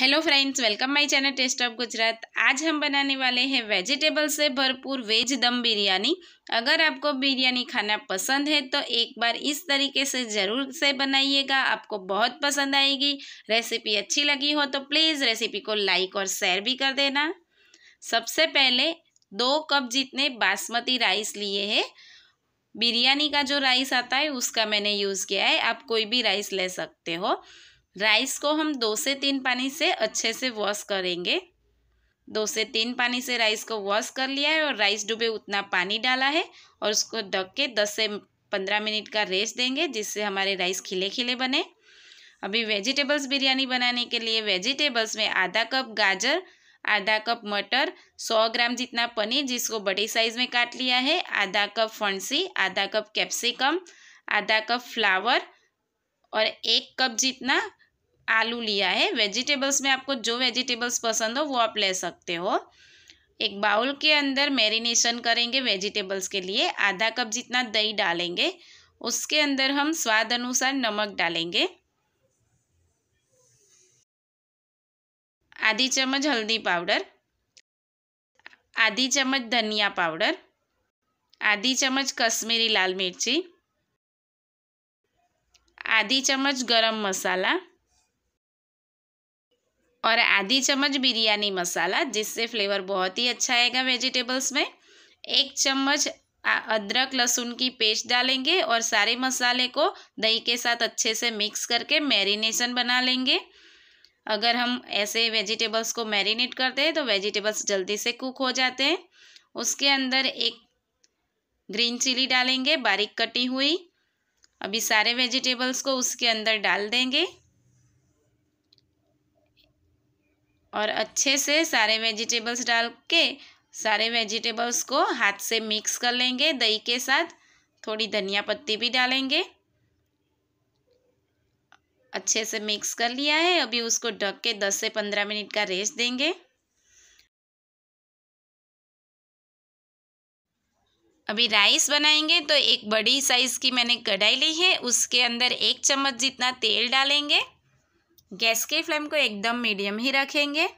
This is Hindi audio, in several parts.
hello friends welcome my channel test of Gujarat आज हम बनाने वाले हैं वेजिटेबल से भरपूर वेज दम बिरयानी अगर आपको बिरयानी खाना पसंद है तो एक बार इस तरीके से ज़रूर से बनाइएगा आपको बहुत पसंद आएगी रेसिपी अच्छी लगी हो तो प्लीज़ रेसिपी को लाइक और शेयर भी कर देना सबसे पहले दो कप जितने बासमती राइस लिए है बिरयानी का जो राइस आता है उसका मैंने यूज़ किया है आप कोई भी राइस ले सकते हो राइस को हम दो से तीन पानी से अच्छे से वॉश करेंगे दो से तीन पानी से राइस को वॉश कर लिया है और राइस डूबे उतना पानी डाला है और उसको ढक के दस से पंद्रह मिनट का रेस्ट देंगे जिससे हमारे राइस खिले खिले बने अभी वेजिटेबल्स बिरयानी बनाने के लिए वेजिटेबल्स में आधा कप गाजर आधा कप मटर सौ ग्राम जितना पनीर जिसको बड़े साइज़ में काट लिया है आधा कप फणसी आधा कप कैप्सिकम आधा कप फ्लावर और एक कप जितना आलू लिया है वेजिटेबल्स में आपको जो वेजिटेबल्स पसंद हो वो आप ले सकते हो एक बाउल के अंदर मैरिनेशन करेंगे वेजिटेबल्स के लिए आधा कप जितना दही डालेंगे उसके अंदर हम स्वाद अनुसार नमक डालेंगे आधी चम्मच हल्दी पाउडर आधी चम्मच धनिया पाउडर आधी चम्मच कश्मीरी लाल मिर्ची आधी चम्मच गरम मसाला और आधी चम्मच बिरयानी मसाला जिससे फ्लेवर बहुत ही अच्छा आएगा वेजिटेबल्स में एक चम्मच अदरक लहसुन की पेस्ट डालेंगे और सारे मसाले को दही के साथ अच्छे से मिक्स करके मैरिनेशन बना लेंगे अगर हम ऐसे वेजिटेबल्स को मैरिनेट करते हैं तो वेजिटेबल्स जल्दी से कुक हो जाते हैं उसके अंदर एक ग्रीन चिली डालेंगे बारीक कटी हुई अभी सारे वेजिटेबल्स को उसके अंदर डाल देंगे और अच्छे से सारे वेजिटेबल्स डाल के सारे वेजिटेबल्स को हाथ से मिक्स कर लेंगे दही के साथ थोड़ी धनिया पत्ती भी डालेंगे अच्छे से मिक्स कर लिया है अभी उसको ढक के दस से पंद्रह मिनट का रेस्ट देंगे अभी राइस बनाएंगे तो एक बड़ी साइज़ की मैंने कढ़ाई ली है उसके अंदर एक चम्मच जितना तेल डालेंगे गैस के फ्लेम को एकदम मीडियम ही रखेंगे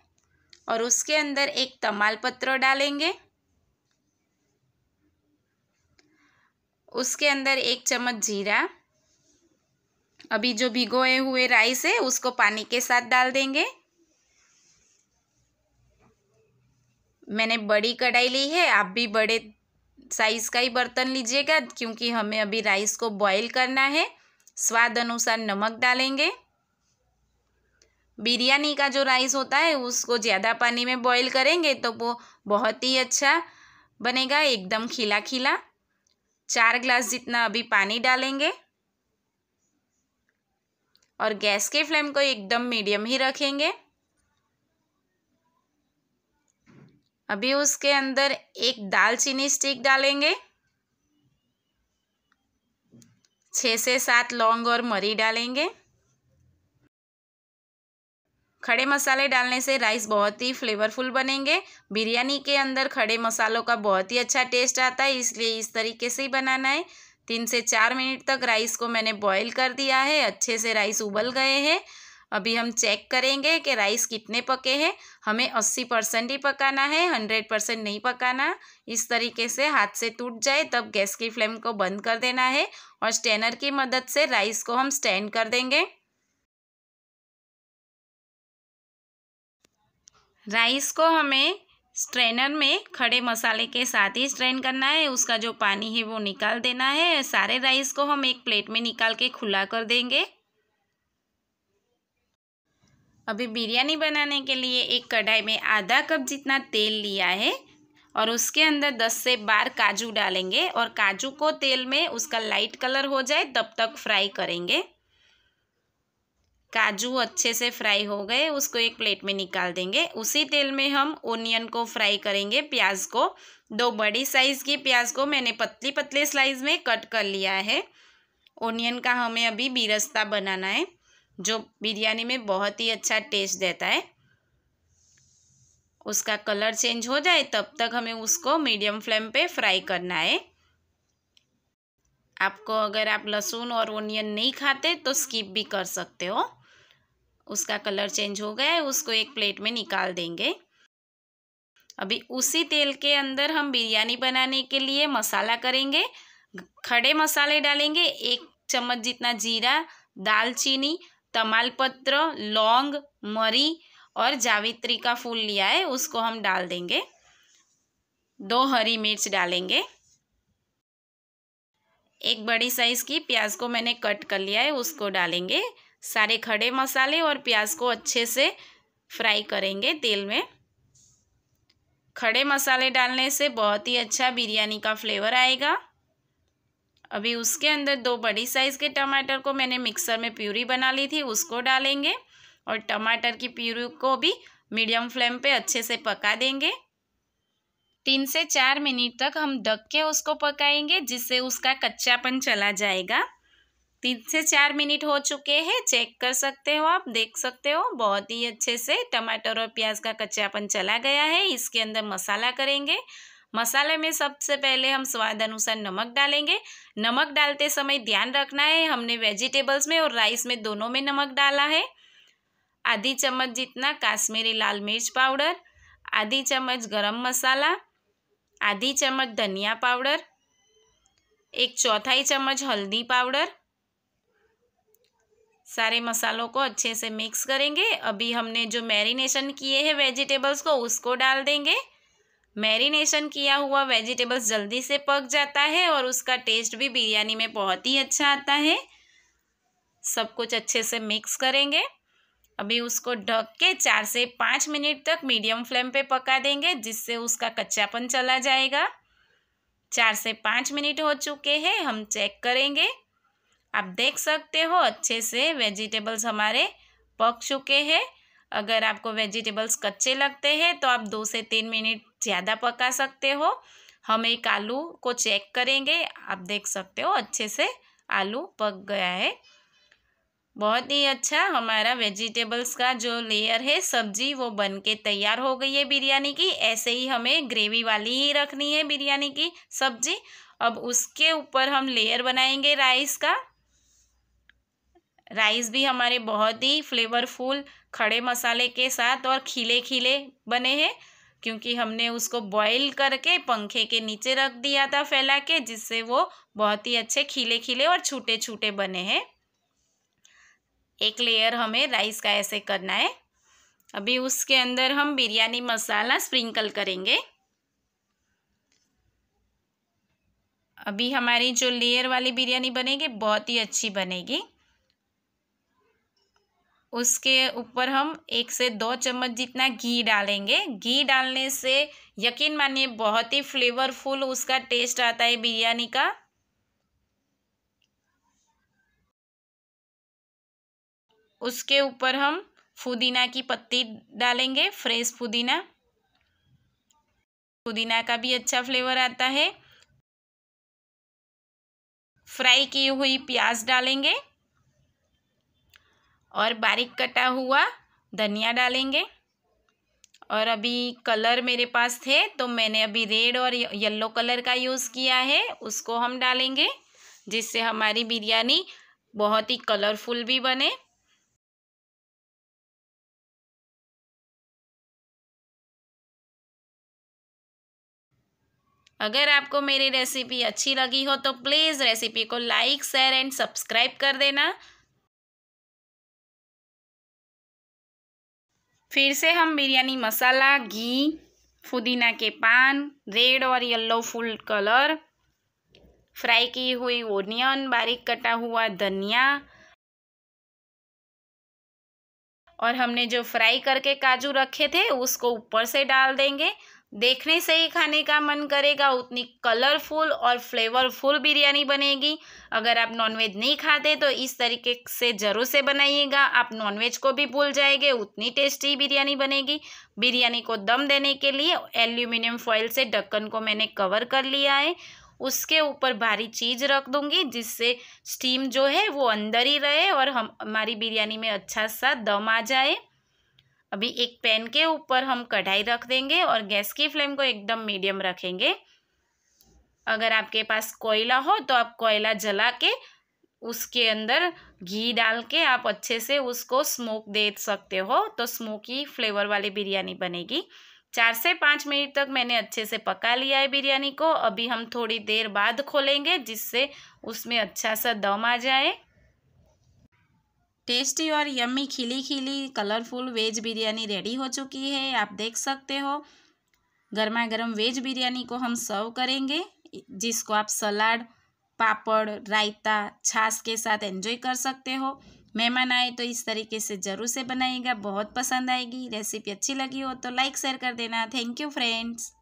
और उसके अंदर एक तमाल पत्र डालेंगे उसके अंदर एक चम्मच जीरा अभी जो भिगोए हुए राइस है उसको पानी के साथ डाल देंगे मैंने बड़ी कढ़ाई ली है आप भी बड़े साइज़ का ही बर्तन लीजिएगा क्योंकि हमें अभी राइस को बॉईल करना है स्वाद अनुसार नमक डालेंगे बिरयानी का जो राइस होता है उसको ज़्यादा पानी में बॉईल करेंगे तो वो बहुत ही अच्छा बनेगा एकदम खिला खिला चार ग्लास जितना अभी पानी डालेंगे और गैस के फ्लेम को एकदम मीडियम ही रखेंगे अभी उसके अंदर एक दालचीनी स्टिक डालेंगे छः से सात लौंग और मरी डालेंगे खड़े मसाले डालने से राइस बहुत ही फ्लेवरफुल बनेंगे बिरयानी के अंदर खड़े मसालों का बहुत ही अच्छा टेस्ट आता है इसलिए इस तरीके से ही बनाना है तीन से चार मिनट तक राइस को मैंने बॉईल कर दिया है अच्छे से राइस उबल गए हैं अभी हम चेक करेंगे कि राइस कितने पके हैं हमें अस्सी परसेंट ही पकाना है हंड्रेड परसेंट नहीं पकाना इस तरीके से हाथ से टूट जाए तब गैस की फ्लेम को बंद कर देना है और स्टेनर की मदद से राइस को हम स्टैंड कर देंगे राइस को हमें स्ट्रेनर में खड़े मसाले के साथ ही स्ट्रेन करना है उसका जो पानी है वो निकाल देना है सारे राइस को हम एक प्लेट में निकाल के खुला कर देंगे अभी बिरयानी बनाने के लिए एक कढ़ाई में आधा कप जितना तेल लिया है और उसके अंदर 10 से 12 काजू डालेंगे और काजू को तेल में उसका लाइट कलर हो जाए तब तक फ्राई करेंगे काजू अच्छे से फ्राई हो गए उसको एक प्लेट में निकाल देंगे उसी तेल में हम ओनियन को फ्राई करेंगे प्याज को दो बड़ी साइज़ की प्याज को मैंने पतली पतले स्लाइस में कट कर लिया है ओनियन का हमें अभी बिरस्ता बनाना है जो बिरयानी में बहुत ही अच्छा टेस्ट देता है उसका कलर चेंज हो जाए तब तक हमें उसको मीडियम फ्लेम पे फ्राई करना है आपको अगर आप लहसुन और ओनियन नहीं खाते तो स्किप भी कर सकते हो उसका कलर चेंज हो गया है उसको एक प्लेट में निकाल देंगे अभी उसी तेल के अंदर हम बिरयानी बनाने के लिए मसाला करेंगे खड़े मसाले डालेंगे एक चम्मच जितना जीरा दालचीनी तमालपत्र लौंग मरी और जावित्री का फूल लिया है उसको हम डाल देंगे दो हरी मिर्च डालेंगे एक बड़ी साइज़ की प्याज को मैंने कट कर लिया है उसको डालेंगे सारे खड़े मसाले और प्याज को अच्छे से फ्राई करेंगे तेल में खड़े मसाले डालने से बहुत ही अच्छा बिरयानी का फ्लेवर आएगा अभी उसके अंदर दो बड़ी साइज़ के टमाटर को मैंने मिक्सर में प्यूरी बना ली थी उसको डालेंगे और टमाटर की प्यूरी को भी मीडियम फ्लेम पे अच्छे से पका देंगे तीन से चार मिनट तक हम ढक के उसको पकाएंगे जिससे उसका कच्चापन चला जाएगा तीन से चार मिनट हो चुके हैं चेक कर सकते हो आप देख सकते हो बहुत ही अच्छे से टमाटर और प्याज का कच्चापन चला गया है इसके अंदर मसाला करेंगे मसाले में सबसे पहले हम स्वाद अनुसार नमक डालेंगे नमक डालते समय ध्यान रखना है हमने वेजिटेबल्स में और राइस में दोनों में नमक डाला है आधी चम्मच जितना काश्मीरी लाल मिर्च पाउडर आधी चम्मच गरम मसाला आधी चम्मच धनिया पाउडर एक चौथाई चम्मच हल्दी पाउडर सारे मसालों को अच्छे से मिक्स करेंगे अभी हमने जो मैरिनेशन किए हैं वेजिटेबल्स को उसको डाल देंगे मैरिनेशन किया हुआ वेजिटेबल्स जल्दी से पक जाता है और उसका टेस्ट भी बिरयानी में बहुत ही अच्छा आता है सब कुछ अच्छे से मिक्स करेंगे अभी उसको ढक के चार से पाँच मिनट तक मीडियम फ्लेम पे पका देंगे जिससे उसका कच्चापन चला जाएगा चार से पाँच मिनट हो चुके हैं हम चेक करेंगे आप देख सकते हो अच्छे से वेजिटेबल्स हमारे पक चुके हैं अगर आपको वेजिटेबल्स कच्चे लगते हैं तो आप दो से तीन मिनट ज़्यादा पका सकते हो हम एक आलू को चेक करेंगे आप देख सकते हो अच्छे से आलू पक गया है बहुत ही अच्छा हमारा वेजिटेबल्स का जो लेयर है सब्जी वो बन के तैयार हो गई है बिरयानी की ऐसे ही हमें ग्रेवी वाली ही रखनी है बिरयानी की सब्जी अब उसके ऊपर हम लेयर बनाएंगे राइस का राइस भी हमारे बहुत ही फ्लेवरफुल खड़े मसाले के साथ और खिले खिले बने हैं क्योंकि हमने उसको बॉईल करके पंखे के नीचे रख दिया था फैला के जिससे वो बहुत ही अच्छे खिले खिले और छूटे छूटे बने हैं एक लेयर हमें राइस का ऐसे करना है अभी उसके अंदर हम बिरयानी मसाला स्प्रिंकल करेंगे अभी हमारी जो लेयर वाली बिरयानी बनेगी बहुत ही अच्छी बनेगी उसके ऊपर हम एक से दो चम्मच जितना घी डालेंगे घी डालने से यकीन मानिए बहुत ही फ्लेवरफुल उसका टेस्ट आता है बिरयानी का उसके ऊपर हम फुदीना की पत्ती डालेंगे फ्रेश पुदीना पुदीना का भी अच्छा फ्लेवर आता है फ्राई की हुई प्याज डालेंगे और बारीक कटा हुआ धनिया डालेंगे और अभी कलर मेरे पास थे तो मैंने अभी रेड और येलो कलर का यूज़ किया है उसको हम डालेंगे जिससे हमारी बिरयानी बहुत ही कलरफुल भी बने अगर आपको मेरी रेसिपी अच्छी लगी हो तो प्लीज़ रेसिपी को लाइक शेयर एंड सब्सक्राइब कर देना फिर से हम बिरयानी मसाला घी फुदीना के पान रेड और येलो फुल कलर फ्राई की हुई ओनियन बारीक कटा हुआ धनिया और हमने जो फ्राई करके काजू रखे थे उसको ऊपर से डाल देंगे देखने से ही खाने का मन करेगा उतनी कलरफुल और फ्लेवरफुल बिरयानी बनेगी अगर आप नॉनवेज नहीं खाते तो इस तरीके से ज़रूर से बनाइएगा आप नॉनवेज को भी भूल जाएंगे उतनी टेस्टी बिरयानी बनेगी बिरयानी को दम देने के लिए एल्यूमिनियम फॉयल से ढक्कन को मैंने कवर कर लिया है उसके ऊपर भारी चीज़ रख दूंगी जिससे स्टीम जो है वो अंदर ही रहे और हम हमारी बिरयानी में अच्छा सा दम आ जाए अभी एक पैन के ऊपर हम कढ़ाई रख देंगे और गैस की फ्लेम को एकदम मीडियम रखेंगे अगर आपके पास कोयला हो तो आप कोयला जला के उसके अंदर घी डाल के आप अच्छे से उसको स्मोक दे सकते हो तो स्मोकी फ्लेवर वाली बिरयानी बनेगी चार से पाँच मिनट तक मैंने अच्छे से पका लिया है बिरयानी को अभी हम थोड़ी देर बाद खोलेंगे जिससे उसमें अच्छा सा दम आ जाए टेस्टी और यम्मी खिली खिली कलरफुल वेज बिरयानी रेडी हो चुकी है आप देख सकते हो गर्मा गर्म वेज बिरयानी को हम सर्व करेंगे जिसको आप सलाड पापड़ रायता छाछ के साथ एंजॉय कर सकते हो मेहमान आए तो इस तरीके से ज़रूर से बनाएगा बहुत पसंद आएगी रेसिपी अच्छी लगी हो तो लाइक शेयर कर देना थैंक यू फ्रेंड्स